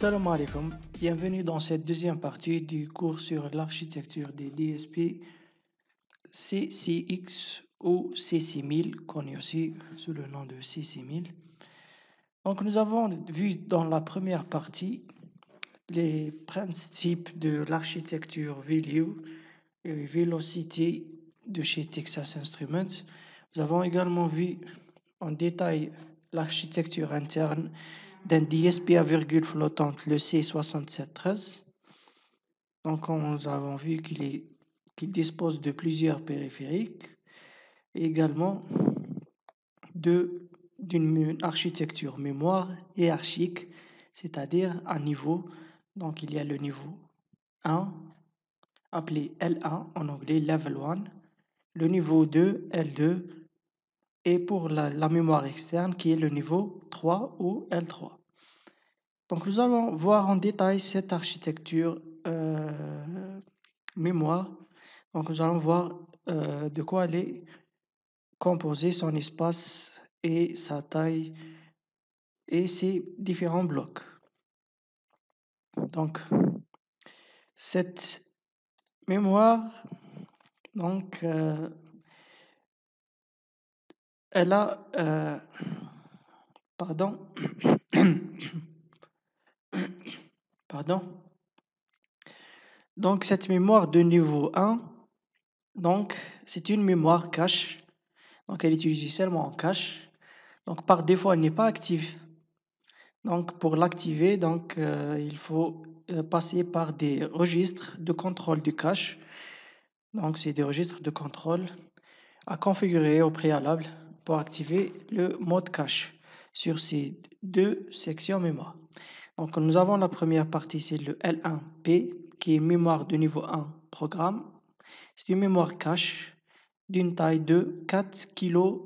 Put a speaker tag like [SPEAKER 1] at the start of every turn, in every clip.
[SPEAKER 1] Salam alaikum, bienvenue dans cette deuxième partie du cours sur l'architecture des DSP CCX ou C6000, connu aussi sous le nom de C6000. Donc nous avons vu dans la première partie les principes de l'architecture VLU et Velocity de chez Texas Instruments. Nous avons également vu en détail l'architecture interne d'un DSP à virgule flottante, le C6713. Donc, nous avons vu qu'il dispose de plusieurs périphériques et également d'une architecture mémoire hiérarchique, c'est-à-dire un niveau. Donc, il y a le niveau 1, appelé L1 en anglais, Level 1, le niveau 2, L2, et pour la mémoire externe qui est le niveau 3 ou L3. Donc nous allons voir en détail cette architecture euh, mémoire. Donc nous allons voir euh, de quoi elle est composée, son espace et sa taille et ses différents blocs. Donc cette mémoire, donc euh, elle a, pardon. Pardon. Donc cette mémoire de niveau 1, donc c'est une mémoire cache. Donc elle est utilisée seulement en cache. Donc par défaut, elle n'est pas active. Donc pour l'activer, donc euh, il faut euh, passer par des registres de contrôle du cache. Donc c'est des registres de contrôle à configurer au préalable pour activer le mode cache sur ces deux sections mémoire. Donc nous avons la première partie, c'est le L1P, qui est mémoire de niveau 1 programme. C'est une mémoire cache d'une taille de 4 kilo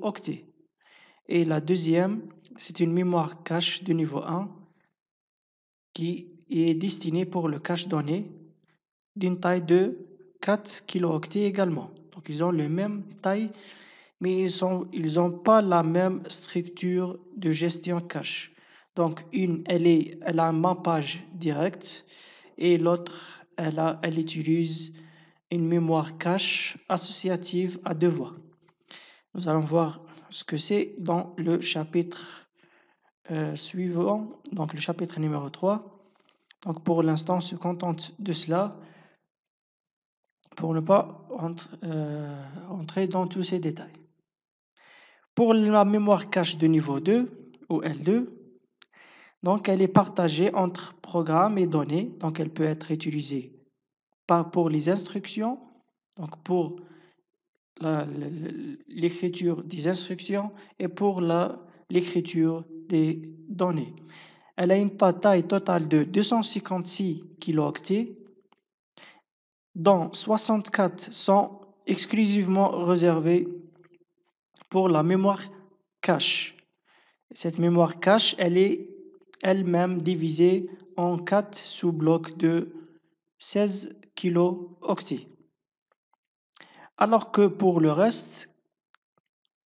[SPEAKER 1] Et la deuxième, c'est une mémoire cache de niveau 1 qui est destinée pour le cache donné d'une taille de 4 kilo également. Donc ils ont la même taille, mais ils n'ont ils pas la même structure de gestion cache. Donc une, elle, a un mappage direct et l'autre, elle, utilise une mémoire cache associative à deux voies. Nous allons voir ce que c'est dans le chapitre euh, suivant, donc le chapitre numéro 3. Donc pour l'instant, on se contente de cela pour ne pas euh, entrer dans tous ces détails. Pour la mémoire cache de niveau 2 ou L2, donc, elle est partagée entre programmes et données. Donc, elle peut être utilisée pour les instructions, donc pour l'écriture des instructions et pour l'écriture des données. Elle a une taille totale de 256 kilooctets, dont 64 sont exclusivement réservés pour la mémoire cache. Cette mémoire cache, elle est elle-même divisée en quatre sous-blocs de 16 kilooctets. Alors que pour le reste,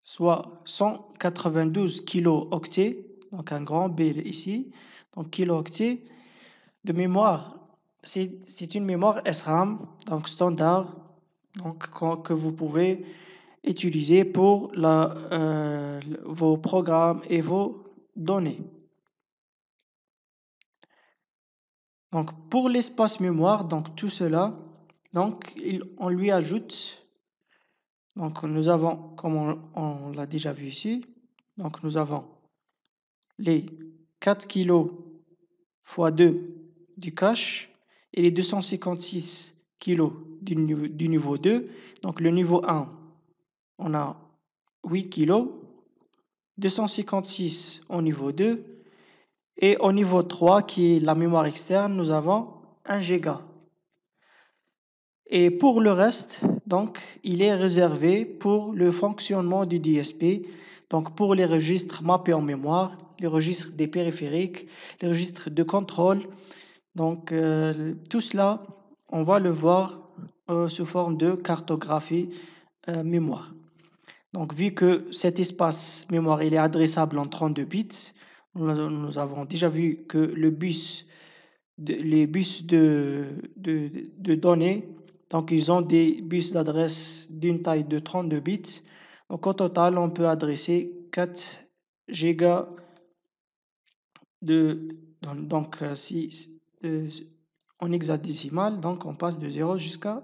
[SPEAKER 1] soit 192 kilooctets, donc un grand B ici, donc kilooctets de mémoire, c'est une mémoire SRAM, donc standard, donc, que vous pouvez utiliser pour euh, vos programmes et vos données. Donc pour l'espace mémoire, donc tout cela, donc on lui ajoute, donc nous avons, comme on, l'a déjà vu ici, donc nous avons les 4 kg x 2 du cache et les 256 kg du, du, niveau 2. Donc le niveau 1, on a 8 kg, 256 au niveau 2 et au niveau 3, qui est la mémoire externe, nous avons 1 giga. Et pour le reste, donc, il est réservé pour le fonctionnement du DSP, donc pour les registres mappés en mémoire, les registres des périphériques, les registres de contrôle. Donc, euh, tout cela, on va le voir euh, sous forme de cartographie euh, mémoire. Donc, vu que cet espace mémoire il est adressable en 32 bits, nous avons déjà vu que le bus, de, les bus de, de, données, donc ils ont des bus d'adresse d'une taille de 32 bits. Donc au total, on peut adresser 4 Giga de... Donc euh, si en hexadécimal, donc on passe de 0 jusqu'à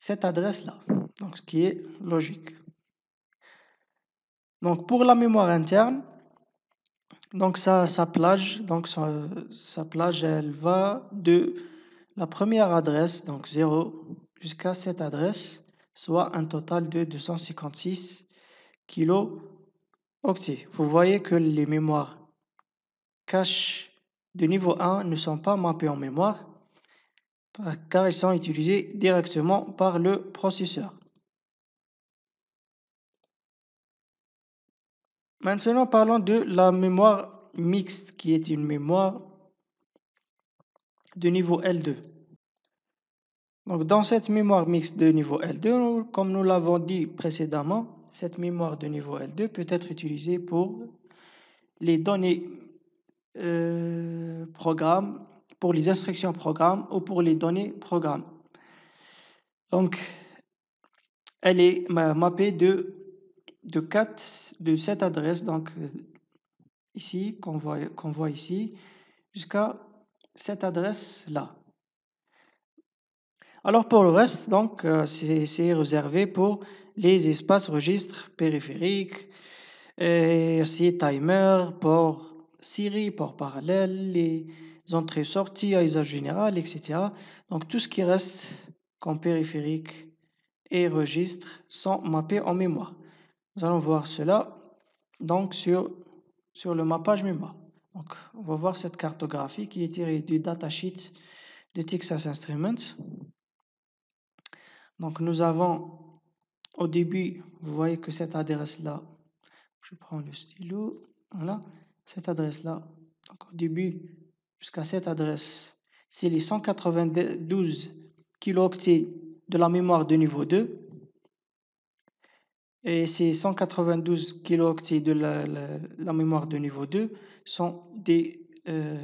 [SPEAKER 1] cette adresse-là. Donc ce qui est logique. Donc pour la mémoire interne, donc sa, sa plage, donc sa, plage, elle va de la première adresse, donc 0, jusqu'à cette adresse, soit un total de 256 kilo octets. Vous voyez que les mémoires cache de niveau 1 ne sont pas mappées en mémoire car elles sont utilisées directement par le processeur. Maintenant, parlons de la mémoire mixte, qui est une mémoire de niveau L2. Donc, dans cette mémoire mixte de niveau L2, comme nous l'avons dit précédemment, cette mémoire de niveau L2 peut être utilisée pour les données euh, programmes, pour les instructions programmes ou pour les données programmes. Donc, elle est mappée de de, de cette adresse, donc euh, ici, qu'on voit, qu'on voit ici, jusqu'à cette adresse-là. Alors pour le reste, donc, euh, c'est réservé pour les espaces registres périphériques, et euh, aussi timer, port Siri, port parallèle, les entrées-sorties, usage général, etc. Donc tout ce qui reste comme périphérique et registre sont mappés en mémoire. Nous allons voir cela donc sur, sur le mappage mémoire Donc, on va voir cette cartographie qui est tirée du datasheet de Texas Instruments. Donc, nous avons au début, vous voyez que cette adresse-là, je prends le stylo, voilà, cette adresse-là, au début jusqu'à cette adresse, c'est les 192 octets de la mémoire de niveau 2 et ces 192 kilooctets de la, la, mémoire de niveau 2 sont des. Euh,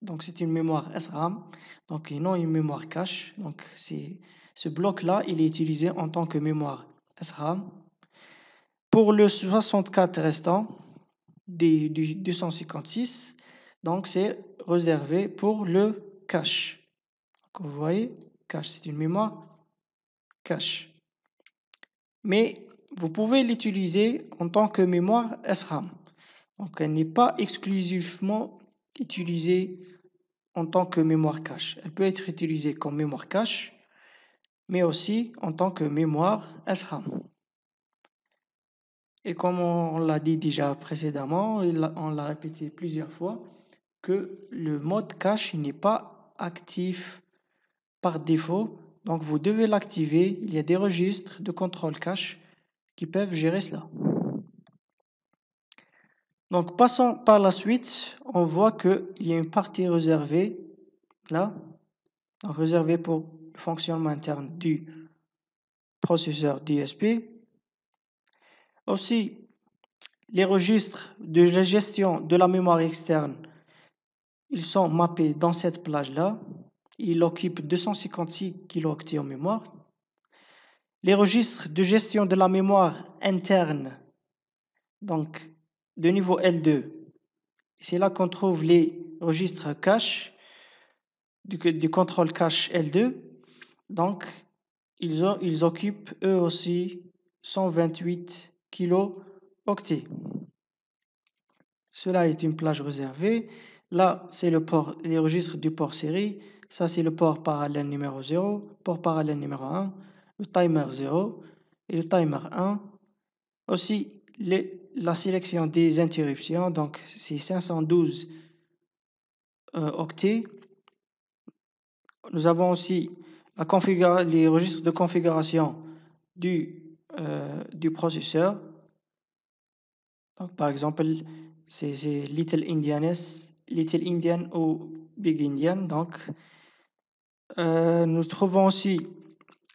[SPEAKER 1] donc, c'est une mémoire SRAM, donc ils non une mémoire cache. Donc, ce bloc-là, il est utilisé en tant que mémoire SRAM. Pour le 64 restant des, du 256, donc c'est réservé pour le cache. Donc, vous voyez, cache, c'est une mémoire cache. Mais vous pouvez l'utiliser en tant que mémoire SRAM. Donc elle n'est pas exclusivement utilisée en tant que mémoire cache. Elle peut être utilisée comme mémoire cache, mais aussi en tant que mémoire SRAM. Et comme on l'a dit déjà précédemment, on l'a répété plusieurs fois, que le mode cache n'est pas actif par défaut. Donc vous devez l'activer. Il y a des registres de contrôle cache qui peuvent gérer cela. Donc, passons par la suite, on voit qu'il y a une partie réservée, là, réservée pour le fonctionnement interne du processeur DSP. Aussi, les registres de la gestion de la mémoire externe, ils sont mappés dans cette plage-là. Il occupe 256 kilooctets en mémoire les registres de gestion de la mémoire interne, donc de niveau L2. C'est là qu'on trouve les registres cache, du, contrôle cache L2. Donc, ils, occupent eux aussi 128 kilo-octets. Cela est une plage réservée. Là, c'est le port, les registres du port série. Ça, c'est le port parallèle numéro 0, port parallèle numéro 1 le timer 0 et le timer 1. Aussi, la sélection des interruptions, donc c'est 512 euh, octets. Nous avons aussi la les registres de configuration du, euh, du processeur. par exemple, c'est Little Indian Little Indian ou Big Indian. Donc, euh, nous trouvons aussi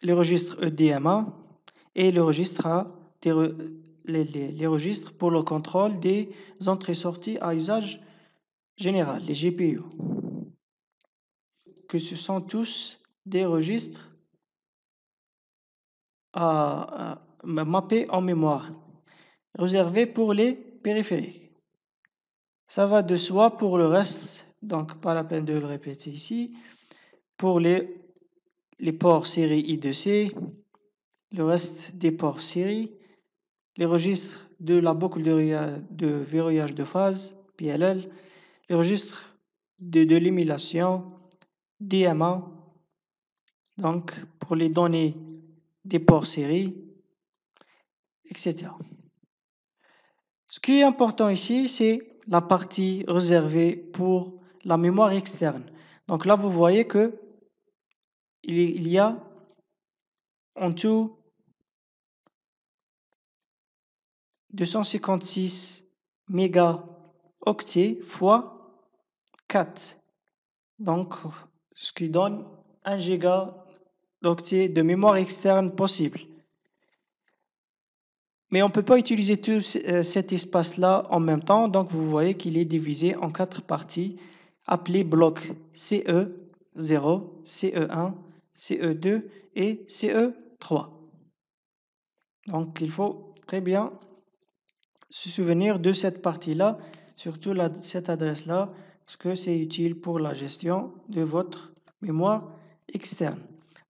[SPEAKER 1] les registres EDMA et le registre les, registres pour le contrôle des entrées-sorties à usage général, les GPU. Que ce sont tous des registres à, à, mappés en mémoire, réservés pour les périphériques. Ça va de soi pour le reste, donc pas la peine de le répéter ici. Pour les les ports série I2C, le reste des ports série, les registres de la boucle de verrouillage de phase, PLL, les registres de l'émulation, DMA, donc pour les données des ports série, etc. Ce qui est important ici, c'est la partie réservée pour la mémoire externe. Donc là, vous voyez que il y a en tout 256 mégaoctets fois 4. Donc, ce qui donne 1 gigaoctet de mémoire externe possible. Mais on ne peut pas utiliser tout euh, cet espace-là en même temps, donc vous voyez qu'il est divisé en quatre parties appelées blocs CE0, CE1, CE2 et CE3. Donc il faut très bien se souvenir de cette partie-là, surtout cette adresse-là, parce que c'est utile pour la gestion de votre mémoire externe.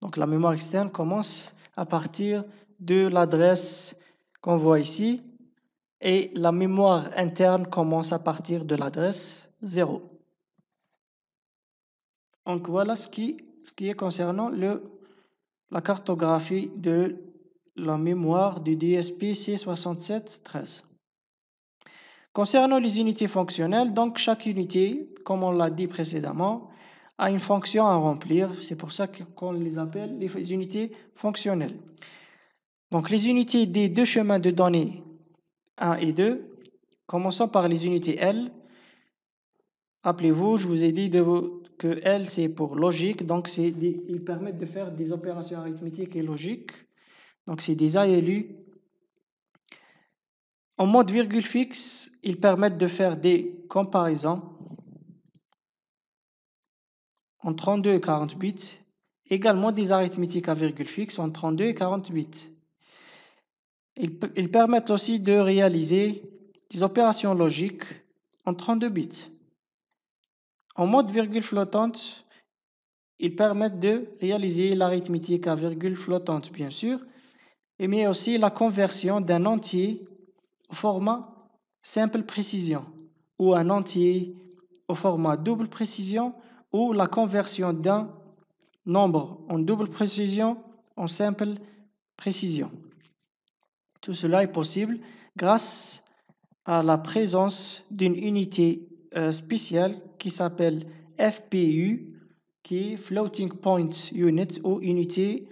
[SPEAKER 1] Donc la mémoire externe commence à partir de l'adresse qu'on voit ici et la mémoire interne commence à partir de l'adresse 0. Donc voilà ce qui ce qui est concernant le, la cartographie de la mémoire du DSP C6713. Concernant les unités fonctionnelles, donc chaque unité, comme on l'a dit précédemment, a une fonction à remplir. C'est pour ça qu'on les appelle les unités fonctionnelles. Donc les unités des deux chemins de données 1 et 2, commençons par les unités L. Rappelez-vous, je vous ai dit que L, c'est pour logique, donc ils permettent de faire des opérations arithmétiques et logiques. Donc c'est des ALU. En mode virgule fixe, ils permettent de faire des comparaisons en 32 et 40 bits, également des arithmétiques à virgule fixe en 32 et 40 bits. ils permettent aussi de réaliser des opérations logiques en 32 bits. En mode virgule flottante, ils permettent de réaliser l'arithmétique à virgule flottante, bien sûr, mais aussi la conversion d'un entier au format simple précision ou un entier au format double précision ou la conversion d'un nombre en double précision en simple précision. Tout cela est possible grâce à la présence d'une unité euh, spécial qui s'appelle FPU, qui est Floating Point Unit ou unité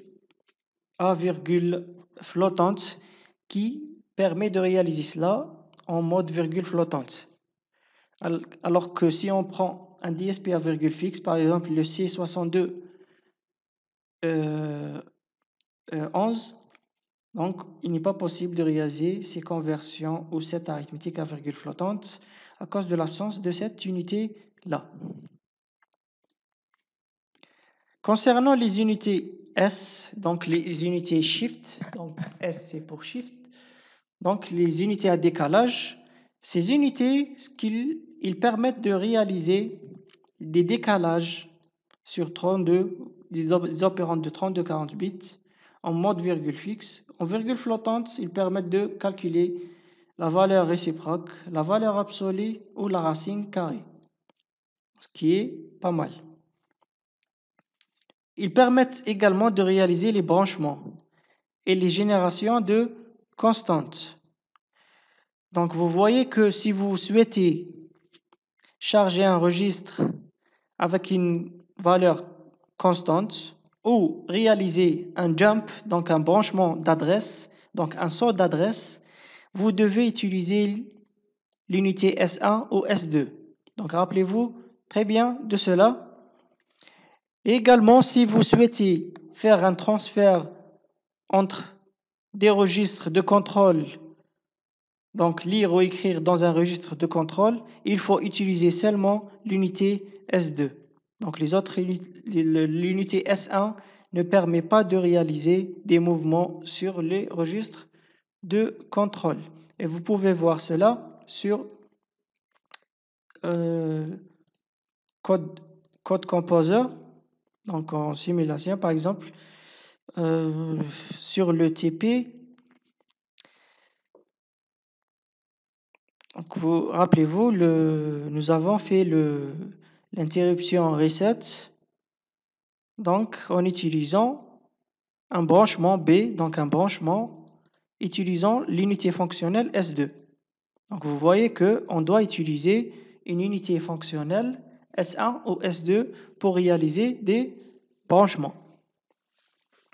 [SPEAKER 1] à virgule flottante, qui permet de réaliser cela en mode virgule flottante. Alors que si on prend un DSP à virgule fixe, par exemple le C62 11, euh, euh, donc il n'est pas possible de réaliser ces conversions ou cette arithmétique à virgule flottante à cause de l'absence de cette unité-là. Concernant les unités S, donc les unités shift, donc S c'est pour shift, donc les unités à décalage, ces unités, ils permettent de réaliser des décalages sur 32, des opérandes de 32-40 bits en mode virgule fixe. En virgule flottante, ils permettent de calculer la valeur réciproque, la valeur absolue ou la racine carrée, ce qui est pas mal. Ils permettent également de réaliser les branchements et les générations de constantes. Donc vous voyez que si vous souhaitez charger un registre avec une valeur constante ou réaliser un jump, donc un branchement d'adresse, donc un saut d'adresse, vous devez utiliser l'unité S1 ou S2. Donc rappelez-vous très bien de cela. Également, si vous souhaitez faire un transfert entre des registres de contrôle, donc lire ou écrire dans un registre de contrôle, il faut utiliser seulement l'unité S2. Donc les autres, l'unité S1 ne permet pas de réaliser des mouvements sur les registres de contrôle. Et vous pouvez voir cela sur euh, code, code composer, donc en simulation par exemple, euh, sur le TP. vous rappelez-vous, le, nous avons fait le, l'interruption reset, donc en utilisant un branchement B, donc un branchement utilisant l'unité fonctionnelle S2. Donc vous voyez qu'on doit utiliser une unité fonctionnelle S1 ou S2 pour réaliser des branchements.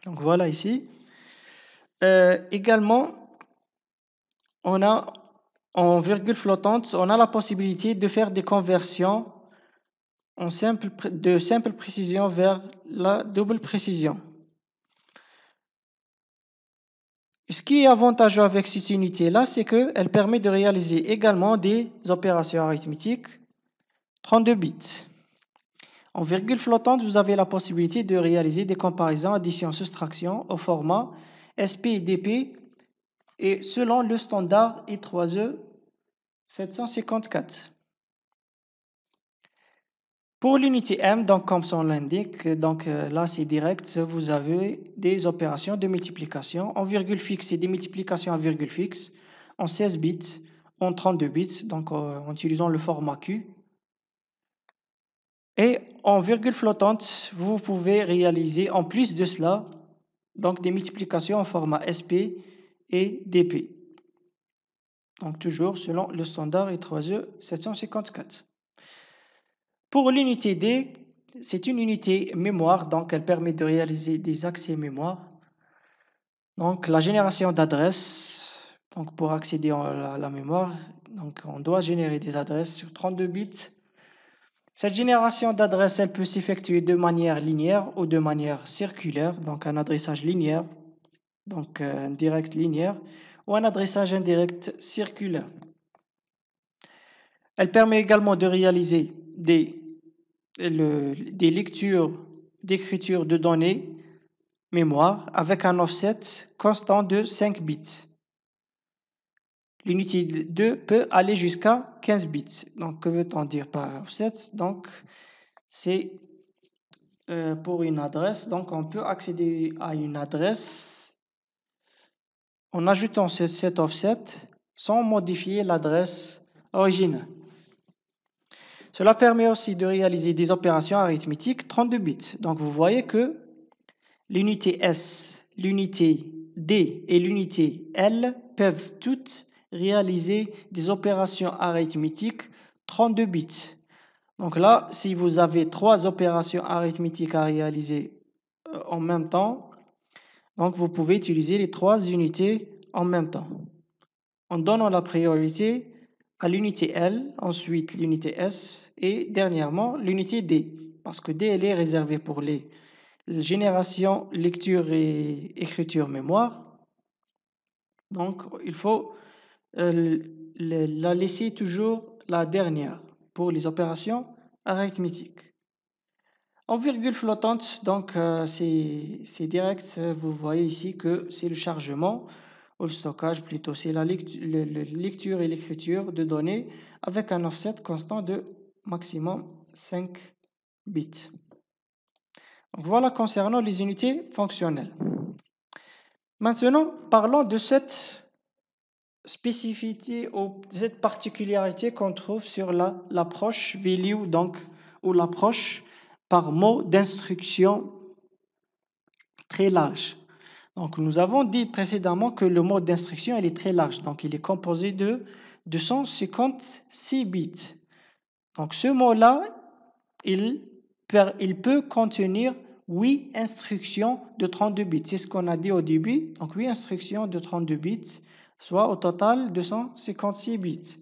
[SPEAKER 1] Donc voilà ici. Euh, également, on a en virgule flottante, on a la possibilité de faire des conversions en simple, de simple précision vers la double précision. Ce qui est avantageux avec cette unité-là, c'est qu'elle permet de réaliser également des opérations arithmétiques 32 bits. En virgule flottante, vous avez la possibilité de réaliser des comparaisons, additions, soustractions au format SP et DP et selon le standard I3E 754. Pour l'unité M, donc comme son l'indique, donc euh, là c'est direct, vous avez des opérations de multiplication en virgule fixe et des multiplications à virgule fixe en 16 bits, en 32 bits, donc euh, en utilisant le format Q. Et en virgule flottante, vous pouvez réaliser en plus de cela donc des multiplications en format SP et DP. Donc toujours selon le standard E3E 754. Pour l'unité D, c'est une unité mémoire, donc elle permet de réaliser des accès mémoire. Donc la génération d'adresses, donc pour accéder à la mémoire, donc on doit générer des adresses sur 32 bits. Cette génération d'adresses, elle peut s'effectuer de manière linéaire ou de manière circulaire, donc un adressage linéaire, donc un euh, direct linéaire, ou un adressage indirect circulaire. Elle permet également de réaliser des le, des lectures d'écriture de données mémoire avec un offset constant de 5 bits. L'unité 2 peut aller jusqu'à 15 bits. Donc, que veut-on dire par offset Donc, c'est euh, pour une adresse. Donc, on peut accéder à une adresse en ajoutant cet offset sans modifier l'adresse originale. Cela permet aussi de réaliser des opérations arithmétiques 32 bits. Donc vous voyez que l'unité S, l'unité D et l'unité L peuvent toutes réaliser des opérations arithmétiques 32 bits. Donc là, si vous avez trois opérations arithmétiques à réaliser euh, en même temps, donc vous pouvez utiliser les trois unités en même temps en donnant la priorité l'unité L, ensuite l'unité S et dernièrement l'unité D, parce que D est réservée pour les générations lecture et écriture mémoire. Donc il faut euh, la laisser toujours la dernière pour les opérations arithmétiques. En virgule flottante, donc euh, c'est direct, vous voyez ici que c'est le chargement ou le stockage plutôt, c'est la lecture et l'écriture de données avec un offset constant de maximum 5 bits. voilà concernant les unités fonctionnelles. Maintenant, parlons de cette spécificité ou cette particularité qu'on trouve sur l'approche value, donc, ou l'approche par mot d'instruction très large. Donc, nous avons dit précédemment que le mode d'instruction est très large. Donc, il est composé de 256 bits. Donc, ce mot-là, il, peut contenir 8 instructions de 32 bits. C'est ce qu'on a dit au début. Donc, 8 instructions de 32 bits, soit au total 256 bits.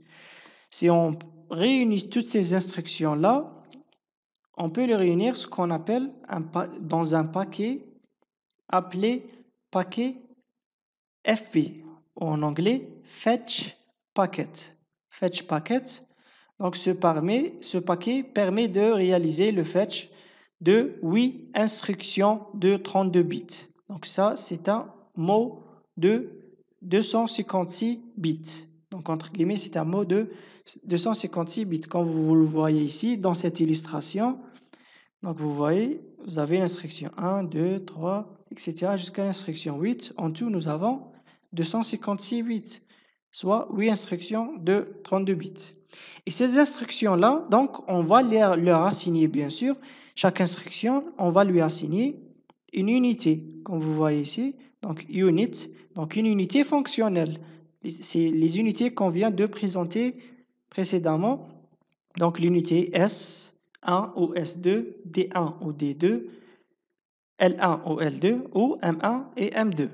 [SPEAKER 1] Si on réunit toutes ces instructions-là, on peut les réunir ce qu'on appelle dans un paquet appelé paquet FP ou en anglais Fetch Packet. Fetch Packet. Donc ce, ce paquet permet de réaliser le fetch de 8 instructions de 32 bits. Donc ça, c'est un mot de 256 bits. Donc, entre guillemets, c'est un mot de 256 bits. Quand vous le voyez ici, dans cette illustration, donc vous voyez, vous avez l'instruction 1, 2, 3, etc. jusqu'à l'instruction 8. En tout, nous avons 256 bits, soit 8 instructions de 32 bits. Et ces instructions-là, donc, on va leur assigner, bien sûr. Chaque instruction, on va lui assigner une unité, comme vous voyez ici. Donc, unit, donc une unité fonctionnelle. C'est les unités qu'on vient de présenter précédemment. Donc, l'unité S, 1 ou S2, D1 ou D2, L1 ou L2 ou M1 et M2.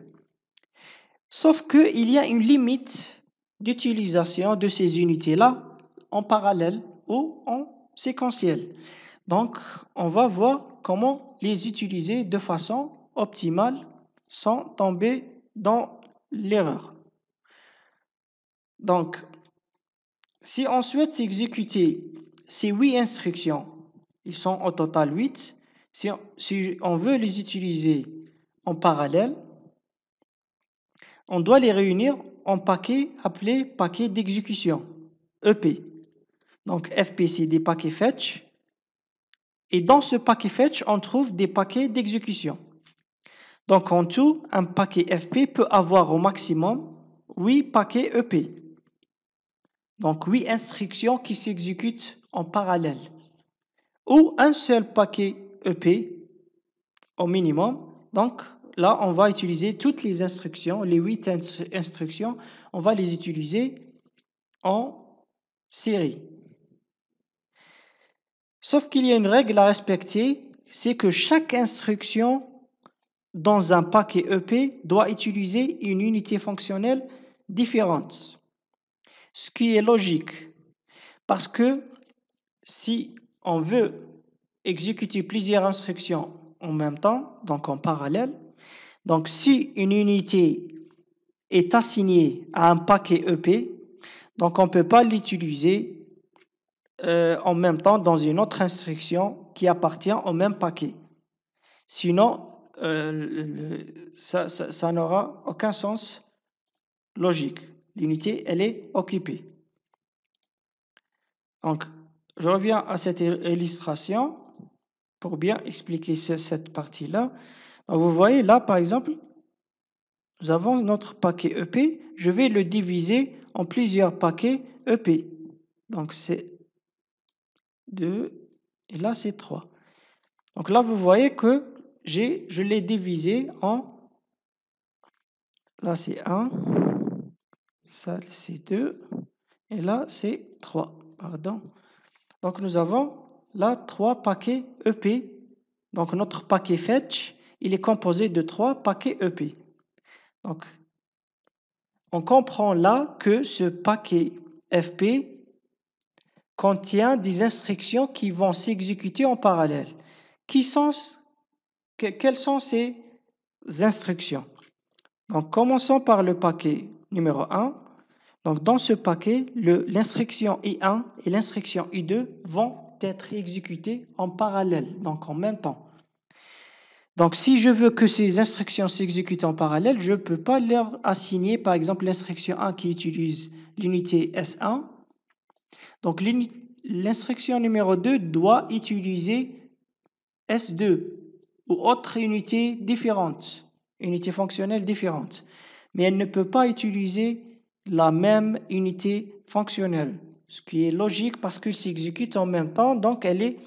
[SPEAKER 1] Sauf qu'il y a une limite d'utilisation de ces unités-là en parallèle ou en séquentiel. Donc, on va voir comment les utiliser de façon optimale sans tomber dans l'erreur. Donc, si on souhaite exécuter ces huit instructions ils sont au total 8. Si on, veut les utiliser en parallèle, on doit les réunir en paquets appelés paquets d'exécution, EP. Donc FP, c'est des paquets fetch. Et dans ce paquet fetch, on trouve des paquets d'exécution. Donc en tout, un paquet FP peut avoir au maximum 8 paquets EP. Donc 8 instructions qui s'exécutent en parallèle ou un seul paquet EP au minimum. Donc là, on va utiliser toutes les instructions, les huit instructions, on va les utiliser en série. Sauf qu'il y a une règle à respecter, c'est que chaque instruction dans un paquet EP doit utiliser une unité fonctionnelle différente. Ce qui est logique, parce que si on veut exécuter plusieurs instructions en même temps, donc en parallèle. Donc si une unité est assignée à un paquet EP, donc on ne peut pas l'utiliser euh, en même temps dans une autre instruction qui appartient au même paquet. Sinon, euh, ça, ça n'aura aucun sens logique. L'unité, elle est occupée. Donc, je reviens à cette illustration pour bien expliquer cette partie-là. Donc vous voyez là, par exemple, nous avons notre paquet EP. Je vais le diviser en plusieurs paquets EP. Donc c'est 2 et là c'est 3. Donc là, vous voyez que je l'ai divisé en... Là, c'est 1. Ça, c'est 2. Et là, c'est 3. Pardon. Donc nous avons là trois paquets EP. Donc notre paquet fetch, il est composé de trois paquets EP. Donc on comprend là que ce paquet FP contient des instructions qui vont s'exécuter en parallèle. Qui quelles sont ces instructions Donc commençons par le paquet numéro 1 donc dans ce paquet, l'instruction I1 et l'instruction I2 vont être exécutées en parallèle, donc en même temps. Donc si je veux que ces instructions s'exécutent en parallèle, je ne peux pas leur assigner par exemple l'instruction 1 qui utilise l'unité S1. Donc l'instruction numéro 2 doit utiliser S2 ou autre unité différente, unité fonctionnelle différente. Mais elle ne peut pas utiliser la même unité fonctionnelle, ce qui est logique parce qu'il s'exécute en même temps, donc elle est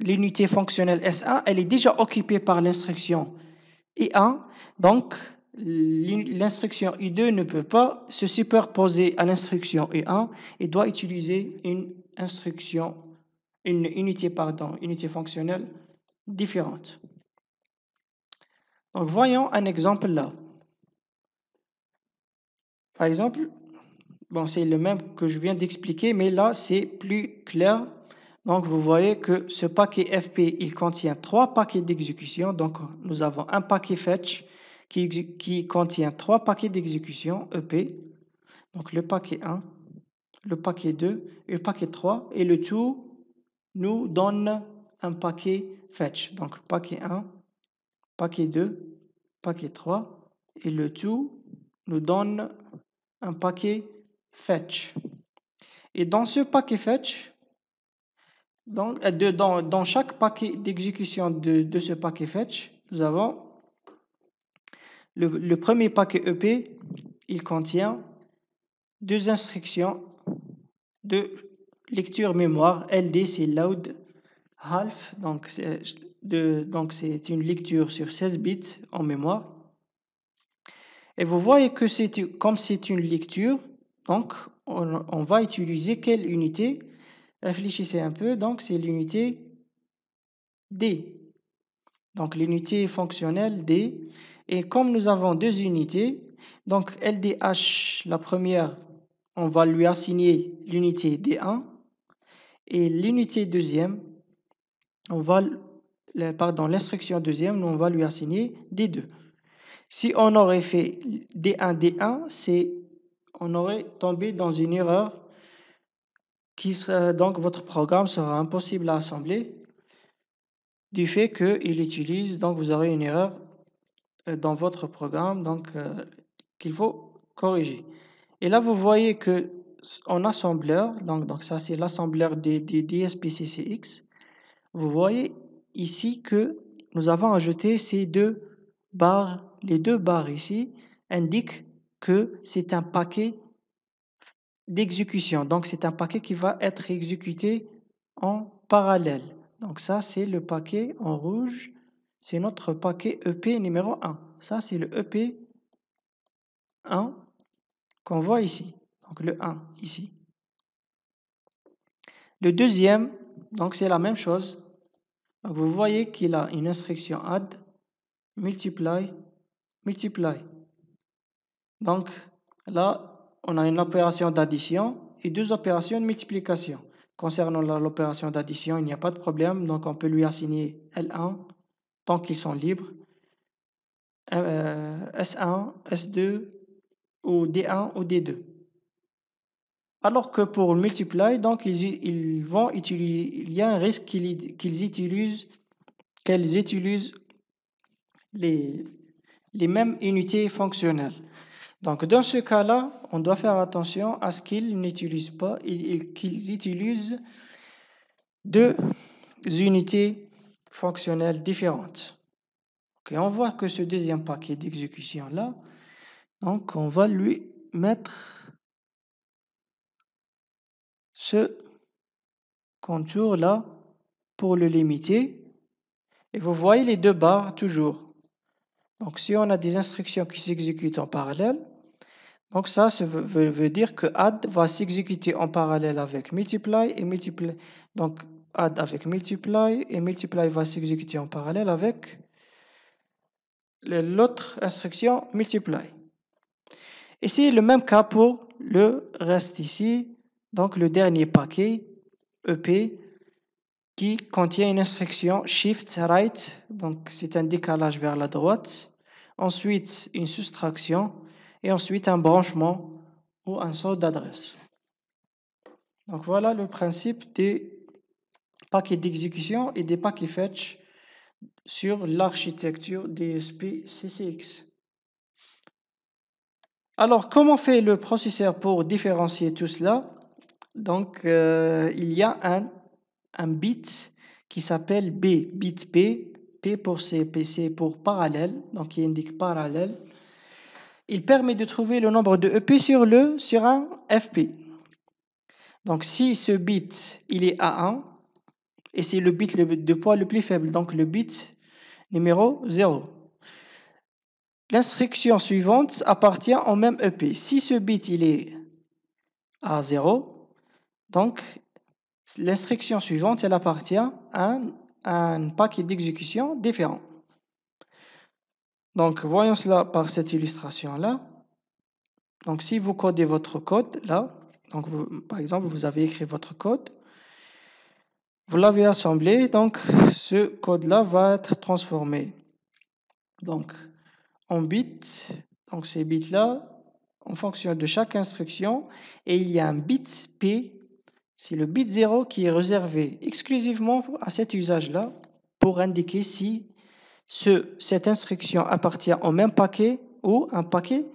[SPEAKER 1] l'unité fonctionnelle S1, elle est déjà occupée par l'instruction I1, donc l'instruction I2 ne peut pas se superposer à l'instruction I1 et doit utiliser une instruction, une unité, pardon, unité fonctionnelle différente. Donc voyons un exemple là. Par exemple, Bon, c'est le même que je viens d'expliquer, mais là, c'est plus clair. Donc, vous voyez que ce paquet FP, il contient trois paquets d'exécution. Donc, nous avons un paquet fetch qui, qui contient trois paquets d'exécution EP. Donc, le paquet 1, le paquet 2 et le paquet 3. Et le tout nous donne un paquet fetch. Donc, le paquet 1, paquet 2, paquet 3. Et le tout nous donne un paquet fetch. Et dans ce paquet fetch, dans, euh, dans, dans chaque paquet d'exécution de, ce paquet fetch, nous avons le, premier paquet EP, il contient deux instructions de lecture mémoire. LD, c'est load half, donc c'est, une lecture sur 16 bits en mémoire. Et vous voyez que c'est comme c'est une lecture, donc, on, va utiliser quelle unité Réfléchissez un peu. Donc, c'est l'unité D. Donc, l'unité fonctionnelle D. Et comme nous avons deux unités, donc LDH, la première, on va lui assigner l'unité D1. Et l'unité deuxième, on va, pardon, l'instruction deuxième, on va lui assigner D2. Si on aurait fait D1, D1, c'est on aurait tombé dans une erreur qui serait donc votre programme sera impossible à assembler du fait qu'il utilise, donc vous aurez une erreur euh, dans votre programme donc euh, qu'il faut corriger. Et là, vous voyez que en assembleur, donc, donc ça c'est l'assembleur des, des DSPCCX, vous voyez ici que nous avons ajouté ces deux barres, les deux barres ici indiquent que c'est un paquet d'exécution. Donc, c'est un paquet qui va être exécuté en parallèle. Donc, ça, c'est le paquet en rouge. C'est notre paquet EP numéro 1. Ça, c'est le EP 1 qu'on voit ici. Donc, le 1 ici. Le deuxième, donc, c'est la même chose. Donc, vous voyez qu'il a une instruction add, multiply, multiply. Donc là, on a une opération d'addition et deux opérations de multiplication. Concernant l'opération d'addition, il n'y a pas de problème, donc on peut lui assigner L1 tant qu'ils sont libres, S1, euh, S2 ou D1 ou D2. Alors que pour multiply, donc ils, vont il y a un risque qu'ils utilisent, utilisent les mêmes unités fonctionnelles. Donc, dans ce cas-là, on doit faire attention à ce qu'ils n'utilisent pas, qu'ils utilisent deux unités fonctionnelles différentes. on voit que ce deuxième paquet d'exécution-là, donc on va lui mettre ce contour-là pour le limiter. Et vous voyez les deux barres toujours. Donc si on a des instructions qui s'exécutent en parallèle, donc ça, ça veut, dire que add va s'exécuter en parallèle avec multiply et multiply. Donc add avec multiply et multiply va s'exécuter en parallèle avec l'autre instruction multiply. Et c'est le même cas pour le reste ici, donc le dernier paquet EP qui contient une instruction shift right, donc c'est un décalage vers la droite. Ensuite, une soustraction et ensuite un branchement ou un saut d'adresse. Donc voilà le principe des paquets d'exécution et des paquets fetch sur l'architecture DSP-CCX. Alors comment fait le processeur pour différencier tout cela Donc euh, il y a un, un bit qui s'appelle B, bit P, P pour C, PC pour parallèle, donc il indique parallèle il permet de trouver le nombre de EP sur le sur un FP. Donc si ce bit il est A1 et c'est le bit de poids le plus faible, donc le bit numéro 0. L'instruction suivante appartient au même EP. Si ce bit il est A0, donc l'instruction suivante elle appartient à un, à un paquet d'exécution différent. Donc, voyons cela par cette illustration-là. Donc, si vous codez votre code, là, donc par exemple, vous avez écrit votre code, vous l'avez assemblé, donc ce code-là va être transformé. Donc, en bits, donc ces bits-là, en fonction de chaque instruction, et il y a un bit P, c'est le bit 0 qui est réservé exclusivement à cet usage-là pour indiquer si cette instruction appartient au même paquet ou un paquet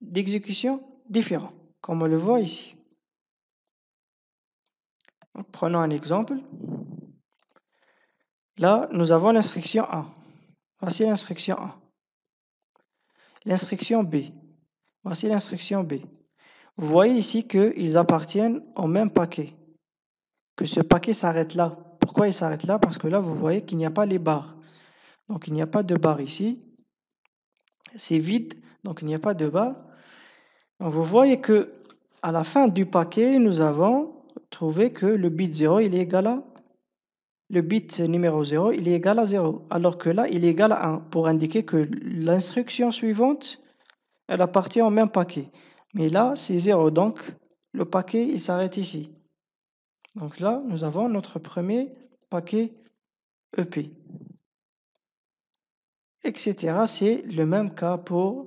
[SPEAKER 1] d'exécution différent, comme on le voit ici. prenons un exemple. Là, nous avons l'instruction A. Voici l'instruction A. L'instruction B. Voici l'instruction B. Vous voyez ici qu'ils appartiennent au même paquet. Que ce paquet s'arrête là. Pourquoi il s'arrête là Parce que là, vous voyez qu'il n'y a pas les barres. Donc il n'y a pas de barre ici. C'est vide, donc il n'y a pas de barre. Donc vous voyez que à la fin du paquet, nous avons trouvé que le bit 0 il est égal à le bit numéro 0 il est égal à 0 alors que là il est égal à 1 pour indiquer que l'instruction suivante elle appartient au même paquet. Mais là c'est 0 donc le paquet il s'arrête ici. Donc là nous avons notre premier paquet EP etc. C'est le même cas pour,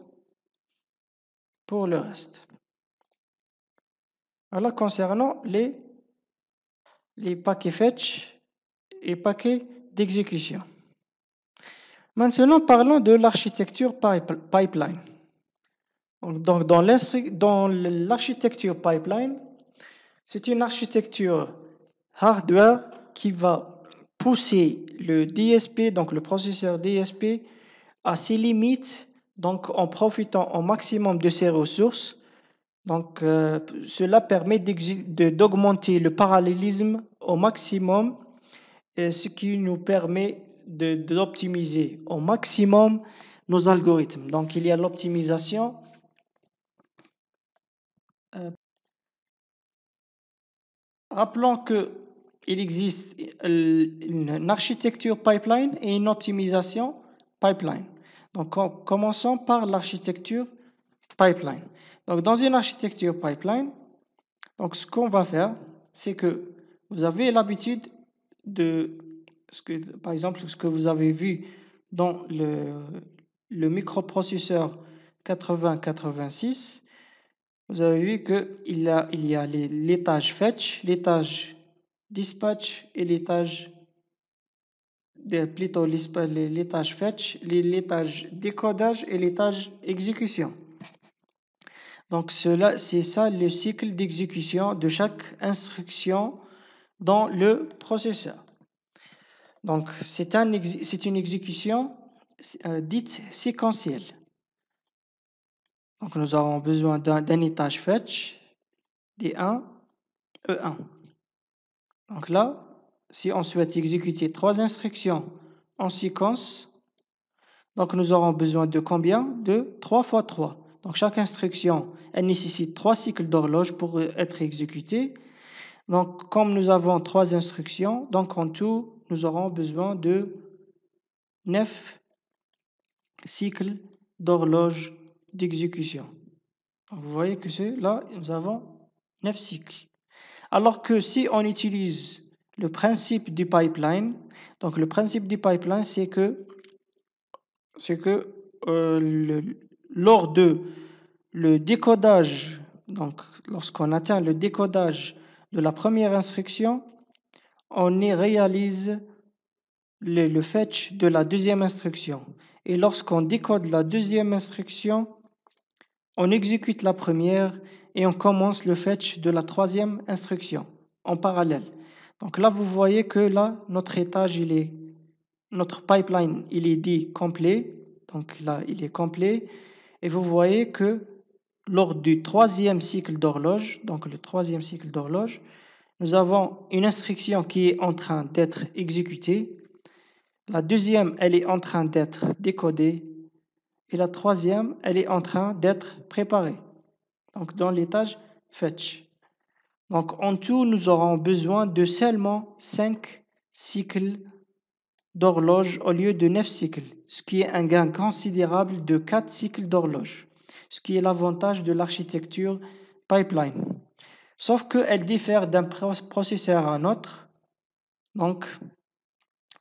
[SPEAKER 1] pour le reste. Alors concernant les, les paquets fetch et paquets d'exécution. Maintenant, parlons de l'architecture pipeline. Donc, dans l'architecture pipeline, c'est une architecture hardware qui va pousser le DSP, donc le processeur DSP, à ses limites, donc en profitant au maximum de ses ressources. Donc euh, cela permet d'augmenter le parallélisme au maximum, ce qui nous permet d'optimiser au maximum nos algorithmes. Donc il y a l'optimisation. Euh, rappelons que il existe euh, une architecture pipeline et une optimisation pipeline commençons par l'architecture pipeline. Donc, dans une architecture pipeline, donc ce qu'on va faire, c'est que vous avez l'habitude de, ce que, par exemple, ce que vous avez vu dans le, microprocesseur 8086, vous avez vu qu'il y a, il y a l'étage fetch, l'étage dispatch et l'étage plutôt l'étage fetch, l'étage décodage et l'étage exécution. Donc cela, c'est ça le cycle d'exécution de chaque instruction dans le processeur. Donc c'est un c'est une exécution euh, dite séquentielle. Donc nous avons besoin d'un étage fetch, D1, E1. Donc là, si on souhaite exécuter trois instructions en séquence, donc nous aurons besoin de combien De 3 fois 3. Donc chaque instruction, elle nécessite trois cycles d'horloge pour être exécutée. Donc comme nous avons trois instructions, donc en tout, nous aurons besoin de 9 cycles d'horloge d'exécution. Vous voyez que là, nous avons 9 cycles. Alors que si on utilise le principe du pipeline. Donc le principe du pipeline, c'est que, c'est que euh, lors de le décodage, donc lorsqu'on atteint le décodage de la première instruction, on y réalise le fetch de la deuxième instruction. Et lorsqu'on décode la deuxième instruction, on exécute la première et on commence le fetch de la troisième instruction en parallèle. Donc là, vous voyez que là, notre étage, il est, notre pipeline, il est dit complet. Donc là, il est complet. Et vous voyez que lors du troisième cycle d'horloge, donc le troisième cycle d'horloge, nous avons une instruction qui est en train d'être exécutée. La deuxième, elle est en train d'être décodée. Et la troisième, elle est en train d'être préparée. Donc dans l'étage fetch. Donc en tout, nous aurons besoin de seulement 5 cycles d'horloge au lieu de 9 cycles, ce qui est un gain considérable de 4 cycles d'horloge, ce qui est l'avantage de l'architecture pipeline. Sauf qu'elle diffère d'un processeur à un autre. Donc,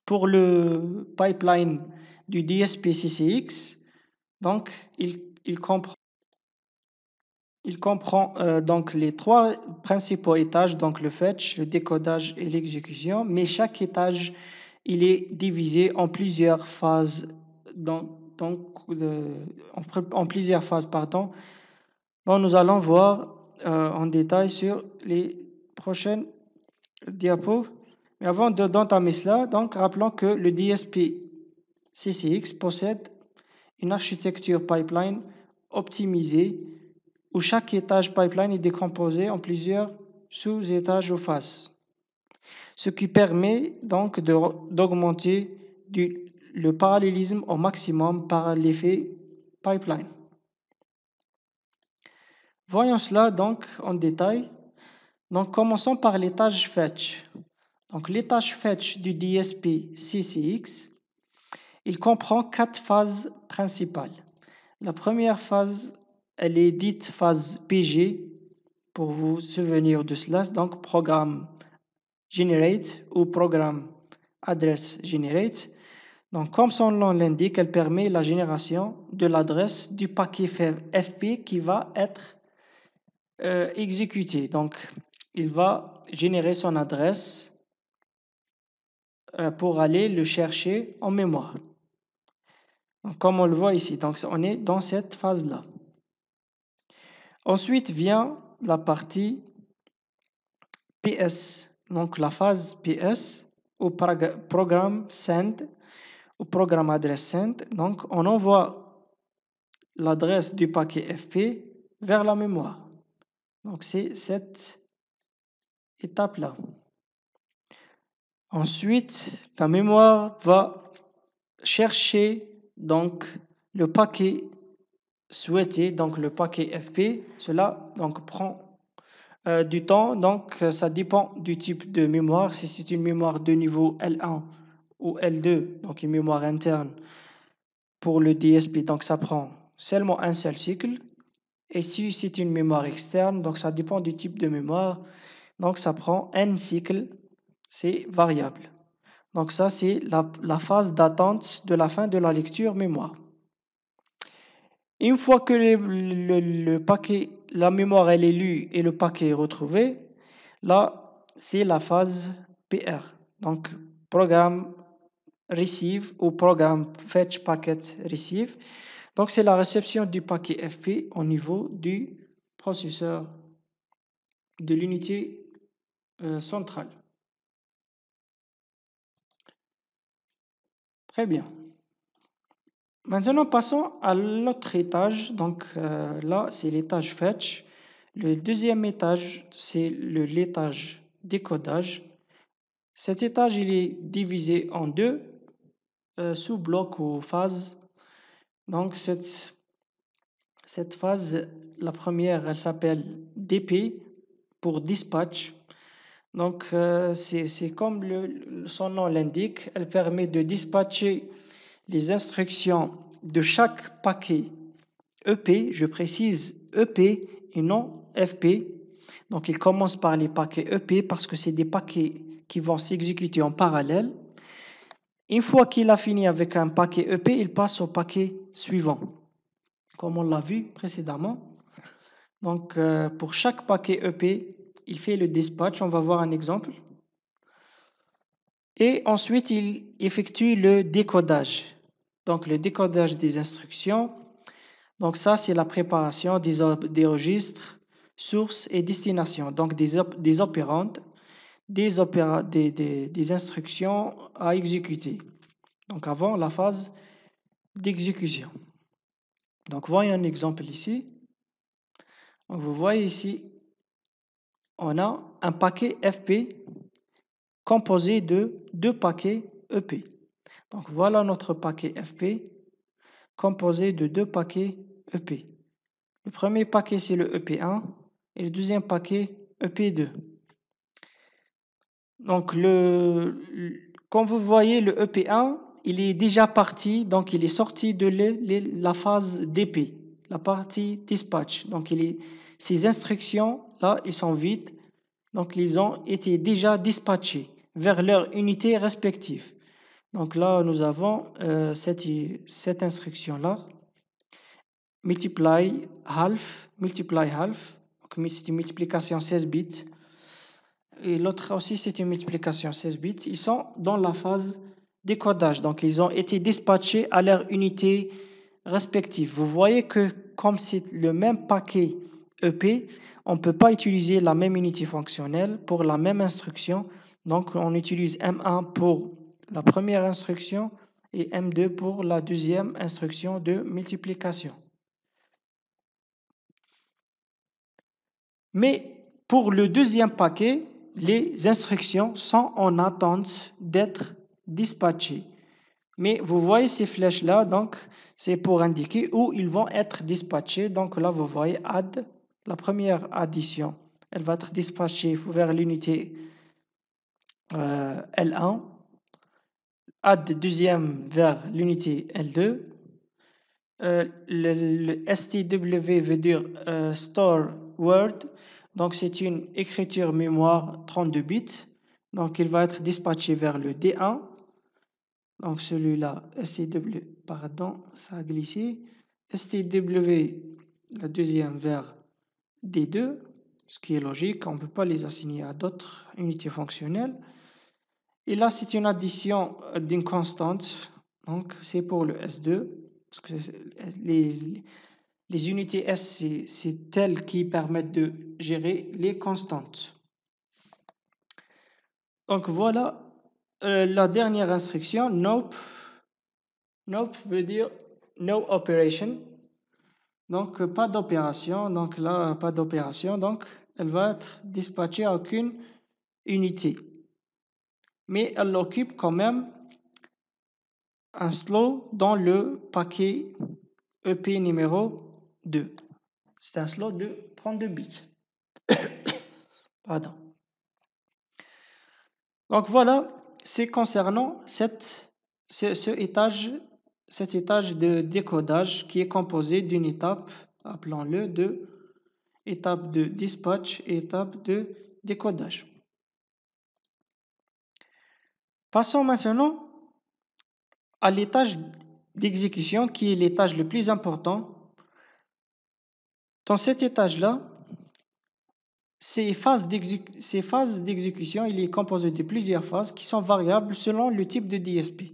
[SPEAKER 1] pour le pipeline du DSP-CCX, donc, il comprend il comprend euh, donc les trois principaux étages, donc le fetch, le décodage et l'exécution, mais chaque étage, il est divisé en plusieurs phases, donc, euh, en, plusieurs phases, nous allons voir euh, en détail sur les prochaines diapos. Mais avant d'entamer cela, donc rappelons que le DSP CCX possède une architecture pipeline optimisée chaque étage pipeline est décomposé en plusieurs sous-étages ou faces, ce qui permet donc d'augmenter le parallélisme au maximum par l'effet pipeline. Voyons cela donc en détail. Donc commençons par l'étage fetch. Donc l'étage fetch du DSP CCX, il comprend quatre phases principales. La première phase elle est dite phase PG, pour vous souvenir de cela, donc programme Generate ou programme Address Generate. Donc, comme son nom l'indique, elle permet la génération de l'adresse du paquet FP qui va être euh, exécuté. Donc, il va générer son adresse euh, pour aller le chercher en mémoire. comme on le voit ici, donc on est dans cette phase-là. Ensuite vient la partie PS, donc la phase PS au programme SEND, au programme adresse SEND. Donc on envoie l'adresse du paquet FP vers la mémoire. Donc c'est cette étape-là. Ensuite, la mémoire va chercher donc le paquet souhaité, donc le paquet FP, cela donc, prend euh, du temps, donc euh, ça dépend du type de mémoire. Si c'est une mémoire de niveau L1 ou L2, donc une mémoire interne pour le DSP, donc ça prend seulement un seul cycle. Et si c'est une mémoire externe, donc ça dépend du type de mémoire, donc ça prend n cycle, c'est variable. Donc ça, c'est la phase d'attente de la fin de la lecture mémoire. Une fois que le, paquet, la mémoire est lue et le paquet est retrouvé, là, c'est la phase PR. Donc, programme receive ou programme fetch packet receive. Donc, c'est la réception du paquet FP au niveau du processeur de l'unité euh, centrale. Très bien. Maintenant, passons à l'autre étage. Donc euh, là, c'est l'étage fetch. Le deuxième étage, c'est l'étage décodage. Cet étage, il est divisé en deux euh, sous-blocs ou phases. Donc cette, cette phase, la première, elle s'appelle DP pour dispatch. Donc euh, c'est comme son nom l'indique, elle permet de dispatcher les instructions de chaque paquet EP, je précise EP et non FP. Donc il commence par les paquets EP parce que c'est des paquets qui vont s'exécuter en parallèle. Une fois qu'il a fini avec un paquet EP, il passe au paquet suivant, comme on l'a vu précédemment. Donc euh, pour chaque paquet EP, il fait le dispatch. On va voir un exemple. Et ensuite, il effectue le décodage. Donc le décodage des instructions. Donc ça, c'est la préparation des, des registres, sources et destinations, donc des, opérantes, des des, instructions à exécuter. Donc avant la phase d'exécution. Donc voyons un exemple ici. Donc, vous voyez ici, on a un paquet FP composé de deux paquets EP. Donc voilà notre paquet FP composé de deux paquets EP. Le premier paquet, c'est le EP1 et le deuxième paquet EP2. Donc, le, comme vous voyez, le EP1, il est déjà parti, donc il est sorti de la phase DP, la partie dispatch. Donc, il ces instructions, là, ils sont vides. Donc, ils ont été déjà dispatchés vers leurs unité respectives. Donc là, nous avons euh, cette, instruction-là. Multiply half, multiply half. c'est une multiplication 16 bits. Et l'autre aussi, c'est une multiplication 16 bits. Ils sont dans la phase décodage. Donc, ils ont été dispatchés à leur unité respective. Vous voyez que comme c'est le même paquet EP, on ne peut pas utiliser la même unité fonctionnelle pour la même instruction. Donc, on utilise M1 pour la première instruction et M2 pour la deuxième instruction de multiplication. Mais pour le deuxième paquet, les instructions sont en attente d'être dispatchées. Mais vous voyez ces flèches-là, donc c'est pour indiquer où ils vont être dispatchés. Donc là, vous voyez add, la première addition, elle va être dispatchée vers l'unité euh, L1 add deuxième vers l'unité L2. Euh, le, STW veut dire euh, Store Word. Donc, c'est une écriture mémoire 32 bits. Donc, il va être dispatché vers le D1. Donc, celui-là, STW, pardon, ça a glissé. STW, la deuxième vers D2, ce qui est logique, on ne peut pas les assigner à d'autres unités fonctionnelles. Et là, c'est une addition euh, d'une constante. Donc, c'est pour le S2. Parce que les, unités S, c'est elles qui permettent de gérer les constantes. Donc, voilà euh, la dernière instruction. Nope. Nope veut dire no operation. Donc, pas d'opération. Donc là, pas d'opération. Donc, elle va être dispatchée à aucune unité mais elle occupe quand même un slot dans le paquet EP numéro 2. C'est un slot de 32 bits. Pardon. Donc voilà, c'est concernant cette, ce, étage, cet étage de décodage qui est composé d'une étape, appelons-le de étape de dispatch et étape de décodage. Passons maintenant à l'étage d'exécution qui est l'étage le plus important. Dans cet étage-là, ces phases d'exécution, il est composé de plusieurs phases qui sont variables selon le type de DSP.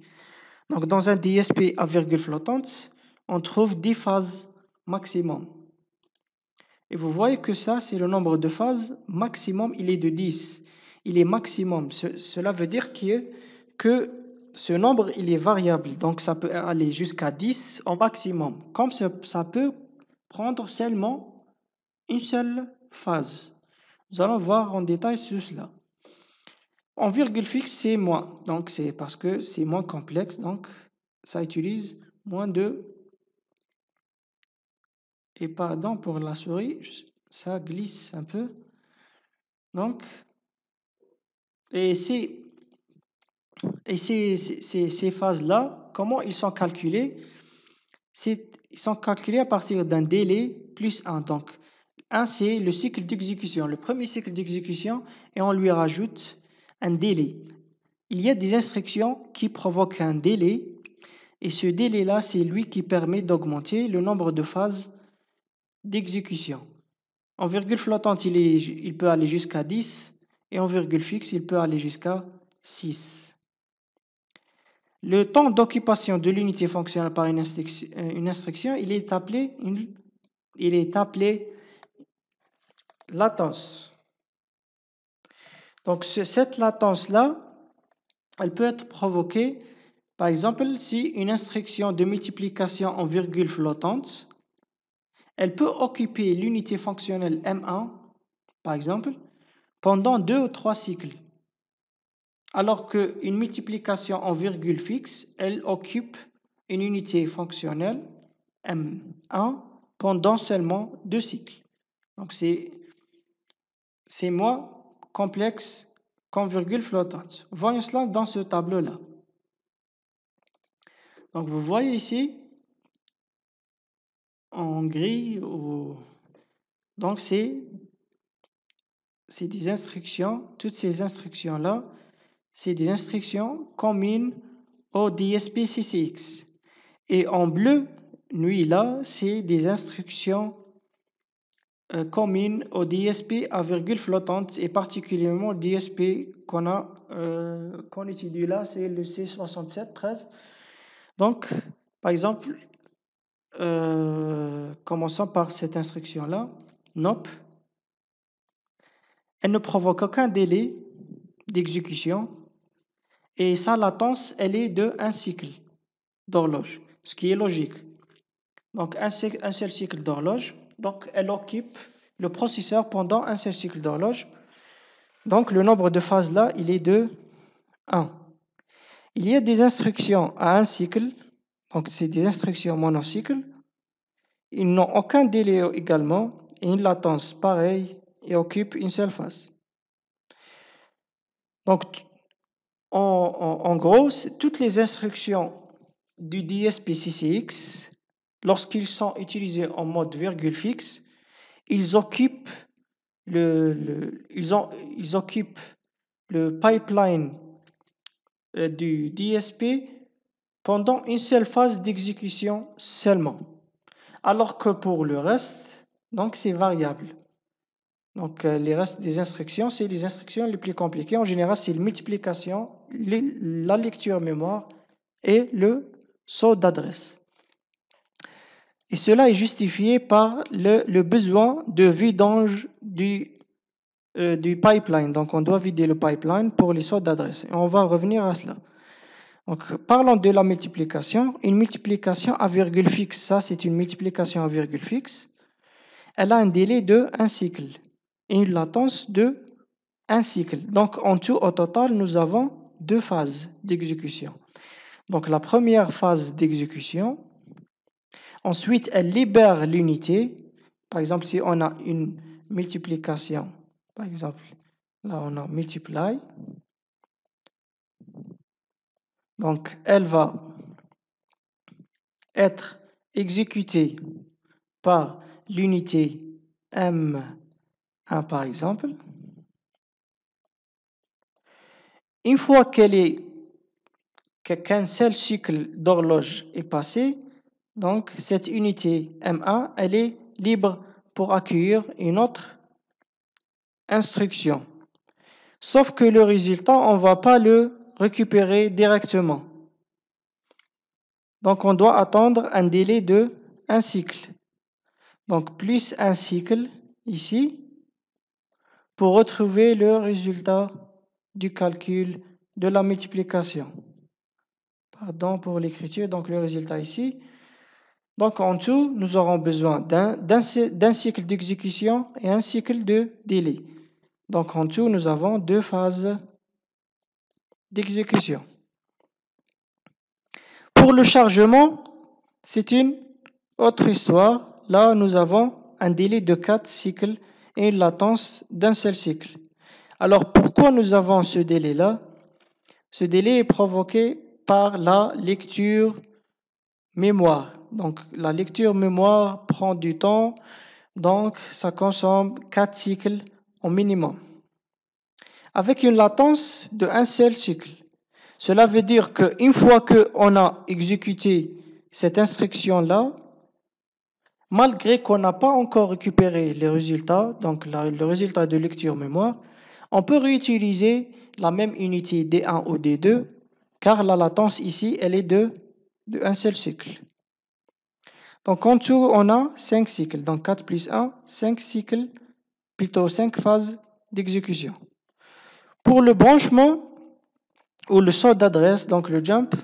[SPEAKER 1] Donc dans un DSP à virgule flottante, on trouve 10 phases maximum. Et vous voyez que ça, c'est le nombre de phases maximum, il est de 10 il est maximum. cela veut dire que, que ce nombre, il est variable. Donc, ça peut aller jusqu'à 10 au maximum. Comme ça, peut prendre seulement une seule phase. Nous allons voir en détail sur cela. En virgule fixe, c'est moins. Donc, c'est parce que c'est moins complexe. Donc, ça utilise moins de... Et pardon pour la souris, ça glisse un peu. Donc, et ces, ces, phases-là, comment ils sont calculés Ils sont calculés à partir d'un délai plus un Donc, 1, c'est le cycle d'exécution, le premier cycle d'exécution, et on lui rajoute un délai. Il y a des instructions qui provoquent un délai, et ce délai-là, c'est lui qui permet d'augmenter le nombre de phases d'exécution. En virgule flottante, il, il peut aller jusqu'à 10. Et en virgule fixe, il peut aller jusqu'à 6. Le temps d'occupation de l'unité fonctionnelle par une instruction, euh, il est appelé, il est appelé latence. Donc cette latence-là, elle peut être provoquée, par exemple, si une instruction de multiplication en virgule flottante, elle peut occuper l'unité fonctionnelle M1, par exemple, pendant deux ou trois cycles. Alors qu'une multiplication en virgule fixe, elle occupe une unité fonctionnelle M1 pendant seulement deux cycles. Donc c'est moins complexe qu'en virgule flottante. Voyons cela dans ce tableau-là. Donc vous voyez ici, en gris, donc c'est c'est des instructions, toutes ces instructions-là, c'est des instructions communes au dsp ccx Et en bleu, nuit là, c'est des instructions euh, communes au DSP à virgule flottante et particulièrement au DSP qu'on a, euh, qu'on étudie là, c'est le C6713. Donc, par exemple, euh, commençons par cette instruction-là, NOP. Elle ne provoque aucun délai d'exécution et sa latence, elle est de un cycle d'horloge, ce qui est logique. Donc un, seul cycle d'horloge, donc elle occupe le processeur pendant un seul cycle d'horloge. Donc le nombre de phases là, il est de 1. Il y a des instructions à un cycle, donc c'est des instructions monocycles. Ils n'ont aucun délai également et une latence pareille et occupe une seule phase. Donc, en, gros, toutes les instructions du dsp CCX, lorsqu'ils sont utilisés en mode virgule fixe, ils occupent le, ils, ont, ils occupent le pipeline euh, du DSP pendant une seule phase d'exécution seulement. Alors que pour le reste, donc c'est variable. Donc, euh, les restes des instructions, c'est les instructions les plus compliquées. En général, c'est la multiplication, la lecture mémoire et le saut d'adresse. Et cela est justifié par le, besoin de vidange du, euh, du pipeline. Donc, on doit vider le pipeline pour les sauts d'adresse. Et on va revenir à cela. Donc, parlons de la multiplication. Une multiplication à virgule fixe, ça, c'est une multiplication à virgule fixe. Elle a un délai de un cycle une latence de un cycle. Donc en tout, au total, nous avons deux phases d'exécution. Donc la première phase d'exécution, ensuite elle libère l'unité. Par exemple, si on a une multiplication, par exemple, là on a multiply. Donc elle va être exécutée par l'unité m ah, par exemple, une fois qu'un qu'un seul cycle d'horloge est passé, donc cette unité M1, elle est libre pour accueillir une autre instruction. Sauf que le résultat, on ne va pas le récupérer directement. Donc on doit attendre un délai de un cycle. Donc plus un cycle ici, pour retrouver le résultat du calcul de la multiplication. Pardon pour l'écriture, donc le résultat ici. Donc en tout, nous aurons besoin d'un cycle d'exécution et un cycle de délai. Donc en tout, nous avons deux phases d'exécution. Pour le chargement, c'est une autre histoire. Là, nous avons un délai de quatre cycles et une latence d'un seul cycle. Alors pourquoi nous avons ce délai-là Ce délai est provoqué par la lecture mémoire. Donc la lecture mémoire prend du temps, donc ça consomme 4 cycles au minimum. Avec une latence de un seul cycle. Cela veut dire qu'une fois qu'on a exécuté cette instruction-là, malgré qu'on n'a pas encore récupéré les résultats, donc le résultat de lecture mémoire, on peut réutiliser la même unité D1 ou D2, car la latence ici, elle est de, de un seul cycle. Donc en tout, on a 5 cycles. Donc 4 plus 1, 5 cycles, plutôt 5 phases d'exécution. Pour le branchement ou le saut d'adresse, donc le jump,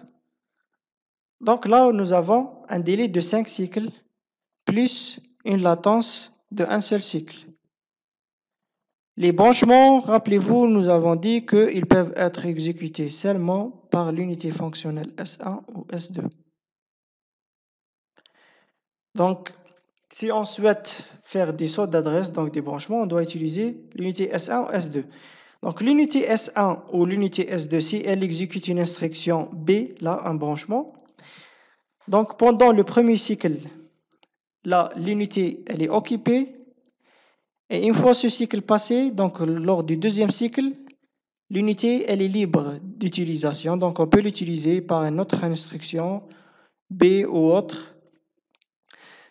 [SPEAKER 1] donc là, nous avons un délai de 5 cycles plus une latence de un seul cycle. Les branchements, rappelez-vous, nous avons dit qu'ils peuvent être exécutés seulement par l'unité fonctionnelle S1 ou S2. Donc, si on souhaite faire des sauts d'adresse, donc des branchements, on doit utiliser l'unité S1 ou S2. Donc, l'unité S1 ou l'unité S2, si elle exécute une instruction B, là, un branchement, donc pendant le premier cycle là, l'unité, elle est occupée. Et une fois ce cycle passé, donc lors du deuxième cycle, l'unité, elle est libre d'utilisation. Donc on peut l'utiliser par une autre instruction, B ou autre.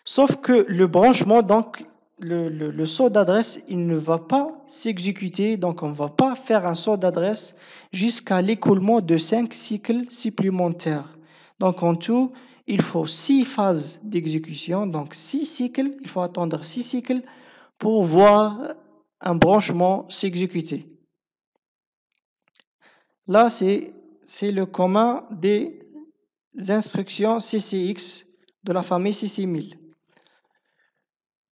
[SPEAKER 1] Sauf que le branchement, donc le, saut d'adresse, il ne va pas s'exécuter. Donc on ne va pas faire un saut d'adresse jusqu'à l'écoulement de cinq cycles supplémentaires. Donc en tout, il faut six phases d'exécution, donc six cycles. Il faut attendre six cycles pour voir un branchement s'exécuter. Là, c'est le commun des instructions CCX de la famille CC1000.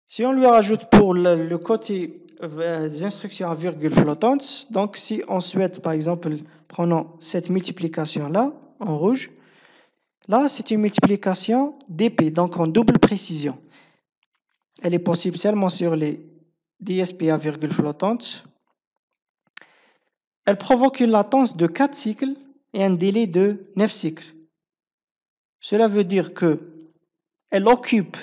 [SPEAKER 1] Si on lui rajoute pour le, côté des euh, instructions à virgule flottante. Donc, si on souhaite, par exemple, prenons cette multiplication-là, en rouge, Là, c'est une multiplication DP, donc en double précision. Elle est possible seulement sur les DSP à virgule flottante. Elle provoque une latence de 4 cycles et un délai de 9 cycles. Cela veut dire que elle occupe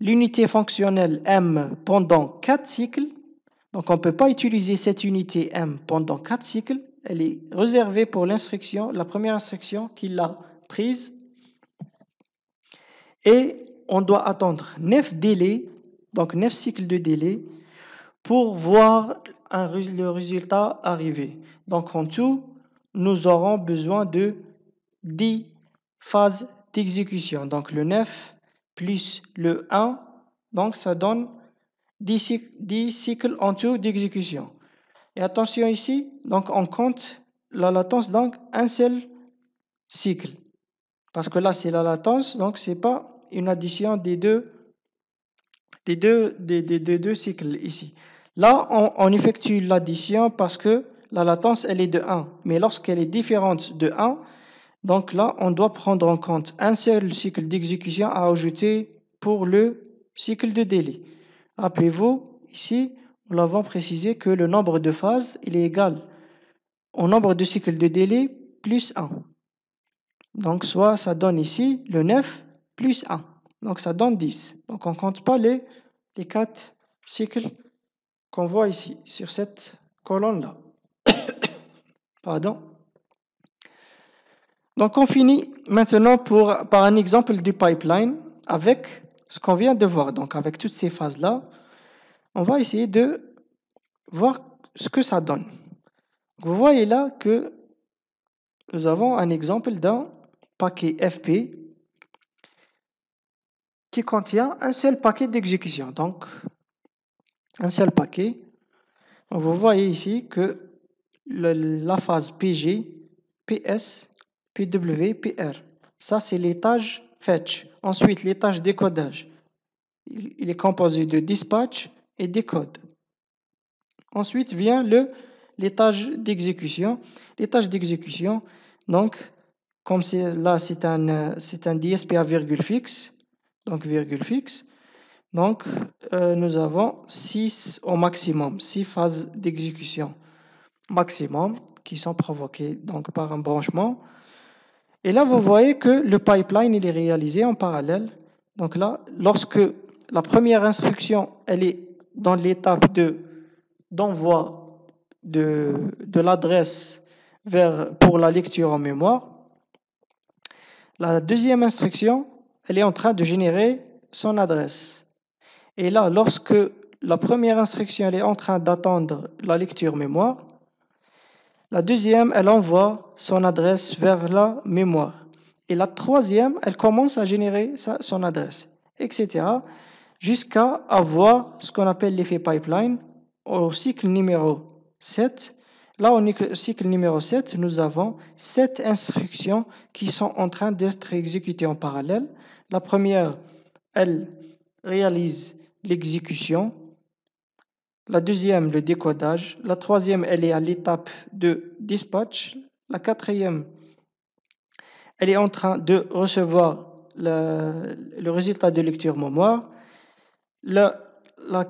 [SPEAKER 1] l'unité fonctionnelle M pendant 4 cycles. Donc on ne peut pas utiliser cette unité M pendant 4 cycles. Elle est réservée pour l'instruction, la première instruction qui l'a prise Et on doit attendre 9 délais, donc 9 cycles de délai, pour voir le résultat arriver. Donc en tout, nous aurons besoin de 10 phases d'exécution. Donc le 9 plus le 1, donc ça donne 10 cycles, 10 cycles en tout d'exécution. Et attention ici, donc on compte la latence, donc un seul cycle. Parce que là, c'est la latence, donc ce n'est pas une addition des deux, des deux, deux cycles ici. Là, on, on effectue l'addition parce que la latence, elle est de 1. Mais lorsqu'elle est différente de 1, donc là, on doit prendre en compte un seul cycle d'exécution à ajouter pour le cycle de délai. Rappelez-vous, ici, nous l'avons précisé que le nombre de phases, il est égal au nombre de cycles de délai plus 1. Donc, soit ça donne ici le 9 plus 1. Donc, ça donne 10. Donc, on ne compte pas les, les 4 cycles qu'on voit ici, sur cette colonne-là. Pardon. Donc, on finit maintenant pour, par un exemple du pipeline avec ce qu'on vient de voir. Donc, avec toutes ces phases-là, on va essayer de voir ce que ça donne. Vous voyez là que nous avons un exemple d'un paquet FP qui contient un seul paquet d'exécution. Donc, un seul paquet. Vous voyez ici que la phase PG, PS, PW, PR. Ça, c'est l'étage fetch. Ensuite, l'étage décodage. Il, est composé de dispatch et décode. Ensuite vient le l'étage d'exécution. L'étage d'exécution, donc, comme là, c'est un, c'est un DSP virgule fixe, donc virgule fixe. Donc, euh, nous avons 6 au maximum, six phases d'exécution maximum qui sont provoquées donc, par un branchement. Et là, vous voyez que le pipeline il est réalisé en parallèle. Donc là, lorsque la première instruction elle est dans l'étape de d'envoi de, de l'adresse vers pour la lecture en mémoire, la deuxième instruction, elle est en train de générer son adresse. Et là, lorsque la première instruction elle est en train d'attendre la lecture mémoire, la deuxième, elle envoie son adresse vers la mémoire. Et la troisième, elle commence à générer son adresse, etc. jusqu'à avoir ce qu'on appelle l'effet pipeline au cycle numéro 7 Là, au cycle numéro 7, nous avons 7 instructions qui sont en train d'être exécutées en parallèle. La première, elle réalise l'exécution. La deuxième, le décodage. La troisième, elle est à l'étape de dispatch. La quatrième, elle est en train de recevoir le, résultat de lecture mémoire. La, la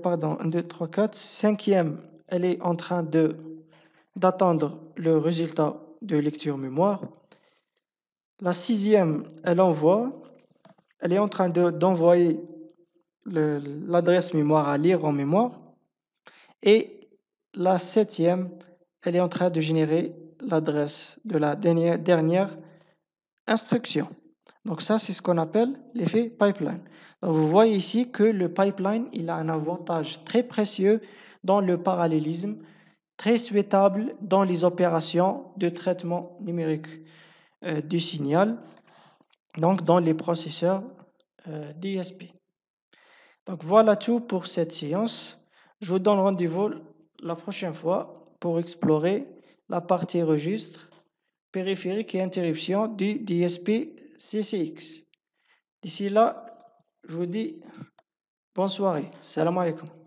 [SPEAKER 1] pardon, 2, 3, cinquième, elle est en train de d'attendre le résultat de lecture mémoire. La sixième, elle envoie, elle est en train d'envoyer l'adresse mémoire à lire en mémoire. Et la septième, elle est en train de générer l'adresse de la dernière, dernière instruction. Donc ça, c'est ce qu'on appelle l'effet pipeline. vous voyez ici que le pipeline, il a un avantage très précieux dans le parallélisme, très souhaitable dans les opérations de traitement numérique euh, du signal, donc dans les processeurs euh, DSP. Donc voilà tout pour cette séance. Je vous donne rendez-vous la prochaine fois pour explorer la partie registre, périphérique et interruption du DSP CCX. D'ici là, je vous dis bonne soirée. Salam alaikum.